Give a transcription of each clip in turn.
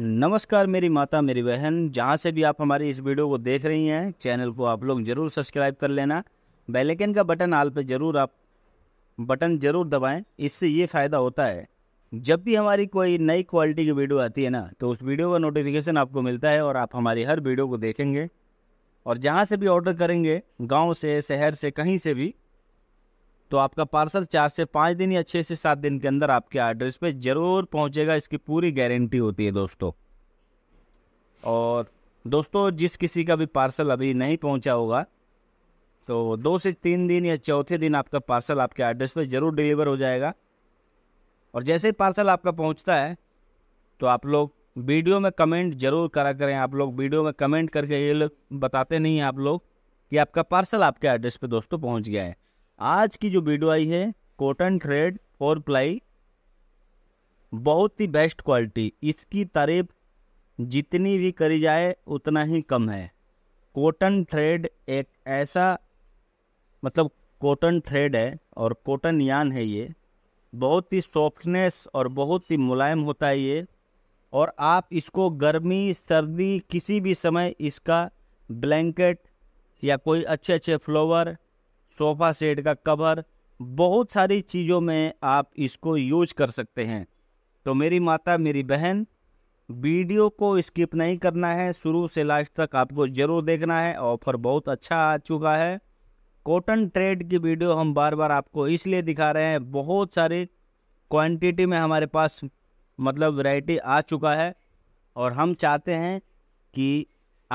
नमस्कार मेरी माता मेरी बहन जहाँ से भी आप हमारी इस वीडियो को देख रही हैं चैनल को आप लोग ज़रूर सब्सक्राइब कर लेना बेलेकन का बटन आल पे ज़रूर आप बटन ज़रूर दबाएं इससे ये फ़ायदा होता है जब भी हमारी कोई नई क्वालिटी की वीडियो आती है ना तो उस वीडियो का नोटिफिकेशन आपको मिलता है और आप हमारी हर वीडियो को देखेंगे और जहाँ से भी ऑर्डर करेंगे गाँव से शहर से कहीं से भी तो आपका पार्सल चार से पाँच दिन या छः से सात दिन के अंदर आपके एड्रेस पे ज़रूर पहुंचेगा इसकी पूरी गारंटी होती है दोस्तों और दोस्तों जिस किसी का भी पार्सल अभी नहीं पहुंचा होगा तो दो से तीन दिन या चौथे दिन आपका पार्सल आपके एड्रेस पे ज़रूर डिलीवर हो जाएगा और जैसे ही पार्सल आपका पहुँचता है तो आप लोग वीडियो में कमेंट जरूर करा करें आप लोग वीडियो में कमेंट करके ये लोग बताते नहीं हैं आप लोग कि आपका पार्सल आपके एड्रेस पर दोस्तों पहुँच गया है आज की जो वीडियो आई है कॉटन थ्रेड और प्लाई बहुत ही बेस्ट क्वालिटी इसकी तारीफ जितनी भी करी जाए उतना ही कम है कॉटन थ्रेड एक ऐसा मतलब कॉटन थ्रेड है और कॉटन यान है ये बहुत ही सॉफ्टनेस और बहुत ही मुलायम होता है ये और आप इसको गर्मी सर्दी किसी भी समय इसका ब्लैंकेट या कोई अच्छे अच्छे फ्लोवर सोफ़ा सेट का कवर बहुत सारी चीज़ों में आप इसको यूज कर सकते हैं तो मेरी माता मेरी बहन वीडियो को स्किप नहीं करना है शुरू से लास्ट तक आपको ज़रूर देखना है ऑफ़र बहुत अच्छा आ चुका है कॉटन ट्रेड की वीडियो हम बार बार आपको इसलिए दिखा रहे हैं बहुत सारी क्वांटिटी में हमारे पास मतलब वैरायटी आ चुका है और हम चाहते हैं कि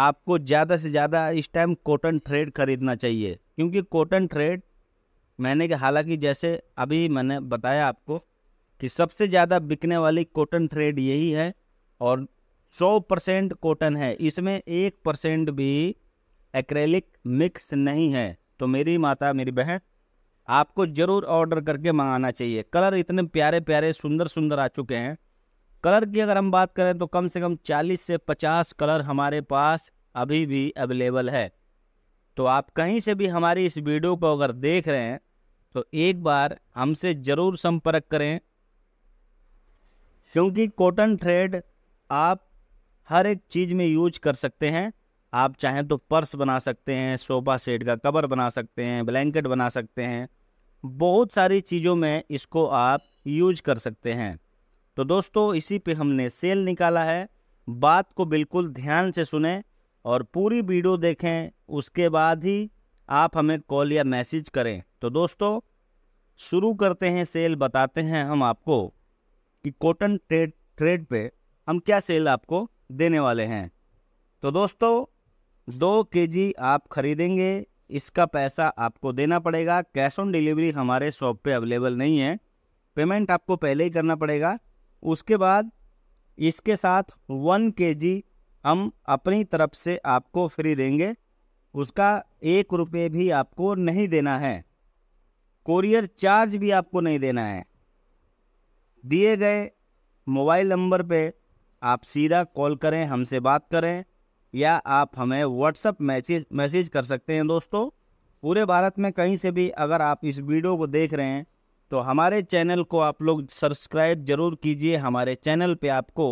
आपको ज़्यादा से ज़्यादा इस टाइम कॉटन थ्रेड खरीदना चाहिए क्योंकि कॉटन थ्रेड मैंने हालांकि जैसे अभी मैंने बताया आपको कि सबसे ज़्यादा बिकने वाली कॉटन थ्रेड यही है और 100 परसेंट कॉटन है इसमें एक परसेंट भी एक्रेलिक मिक्स नहीं है तो मेरी माता मेरी बहन आपको ज़रूर ऑर्डर करके मंगाना चाहिए कलर इतने प्यारे प्यारे सुंदर सुंदर आ चुके हैं कलर की अगर हम बात करें तो कम से कम 40 से 50 कलर हमारे पास अभी भी अवेलेबल है तो आप कहीं से भी हमारी इस वीडियो को अगर देख रहे हैं तो एक बार हमसे ज़रूर संपर्क करें क्योंकि कॉटन थ्रेड आप हर एक चीज़ में यूज कर सकते हैं आप चाहें तो पर्स बना सकते हैं सोफा सेट का कवर बना सकते हैं ब्लैंकेट बना सकते हैं बहुत सारी चीज़ों में इसको आप यूज कर सकते हैं तो दोस्तों इसी पे हमने सेल निकाला है बात को बिल्कुल ध्यान से सुने और पूरी वीडियो देखें उसके बाद ही आप हमें कॉल या मैसेज करें तो दोस्तों शुरू करते हैं सेल बताते हैं हम आपको कि कॉटन ट्रेड ट्रेड पे हम क्या सेल आपको देने वाले हैं तो दोस्तों दो के आप ख़रीदेंगे इसका पैसा आपको देना पड़ेगा कैश ऑन डिलीवरी हमारे शॉप पे अवेलेबल नहीं है पेमेंट आपको पहले ही करना पड़ेगा उसके बाद इसके साथ वन के जी हम अपनी तरफ से आपको फ्री देंगे उसका एक रुपये भी आपको नहीं देना है कोरियर चार्ज भी आपको नहीं देना है दिए गए मोबाइल नंबर पे आप सीधा कॉल करें हमसे बात करें या आप हमें व्हाट्सअप मैसेज मैसेज कर सकते हैं दोस्तों पूरे भारत में कहीं से भी अगर आप इस वीडियो को देख रहे हैं तो हमारे चैनल को आप लोग सब्सक्राइब ज़रूर कीजिए हमारे चैनल पे आपको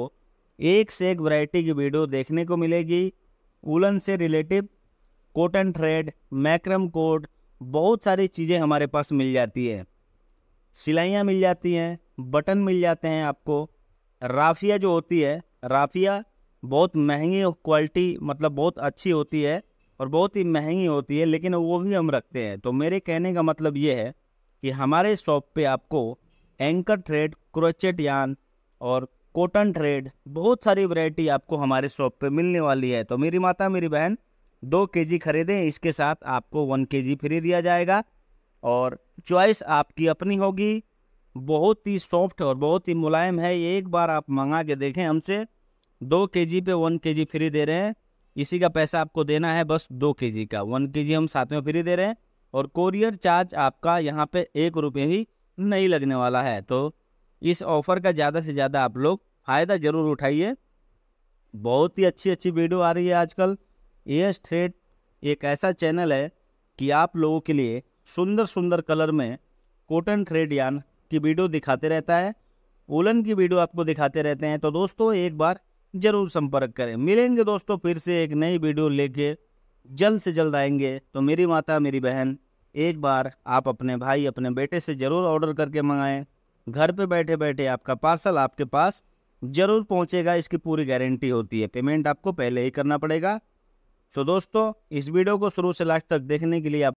एक से एक वैरायटी की वीडियो देखने को मिलेगी उलन से relative cotton thread macrame cord बहुत सारी चीज़ें हमारे पास मिल जाती है सिलाइयाँ मिल जाती हैं बटन मिल जाते हैं आपको राफिया जो होती है राफिया बहुत महंगी क्वालिटी मतलब बहुत अच्छी होती है और बहुत ही महंगी होती है लेकिन वो भी हम रखते हैं तो मेरे कहने का मतलब ये है कि हमारे शॉप पे आपको एंकर ट्रेड क्रोचेट यान और कॉटन ट्रेड बहुत सारी वैरायटी आपको हमारे शॉप पे मिलने वाली है तो मेरी माता मेरी बहन दो के जी खरीदें इसके साथ आपको वन के जी फ्री दिया जाएगा और चॉइस आपकी अपनी होगी बहुत ही सॉफ्ट और बहुत ही मुलायम है एक बार आप मंगा के देखें हमसे दो के जी पे वन के जी फ्री दे रहे हैं इसी का पैसा आपको देना है बस दो के जी का वन के जी हम साथ में फ्री दे रहे हैं और कोरियर चार्ज आपका यहाँ पे एक रुपये ही नहीं लगने वाला है तो इस ऑफ़र का ज़्यादा से ज़्यादा आप लोग फ़ायदा ज़रूर उठाइए बहुत ही अच्छी अच्छी वीडियो आ रही है आजकल ए एस थ्रेड एक ऐसा चैनल है कि आप लोगों के लिए सुंदर सुंदर कलर में कॉटन थ्रेड यान की वीडियो दिखाते रहता है ओलन की वीडियो आपको दिखाते रहते हैं तो दोस्तों एक बार ज़रूर संपर्क करें मिलेंगे दोस्तों फिर से एक नई वीडियो लेके जल्द से जल्द आएंगे तो मेरी माता मेरी बहन एक बार आप अपने भाई अपने बेटे से ज़रूर ऑर्डर करके मंगाएं घर पे बैठे बैठे आपका पार्सल आपके पास ज़रूर पहुंचेगा इसकी पूरी गारंटी होती है पेमेंट आपको पहले ही करना पड़ेगा सो दोस्तों इस वीडियो को शुरू से लास्ट तक देखने के लिए आप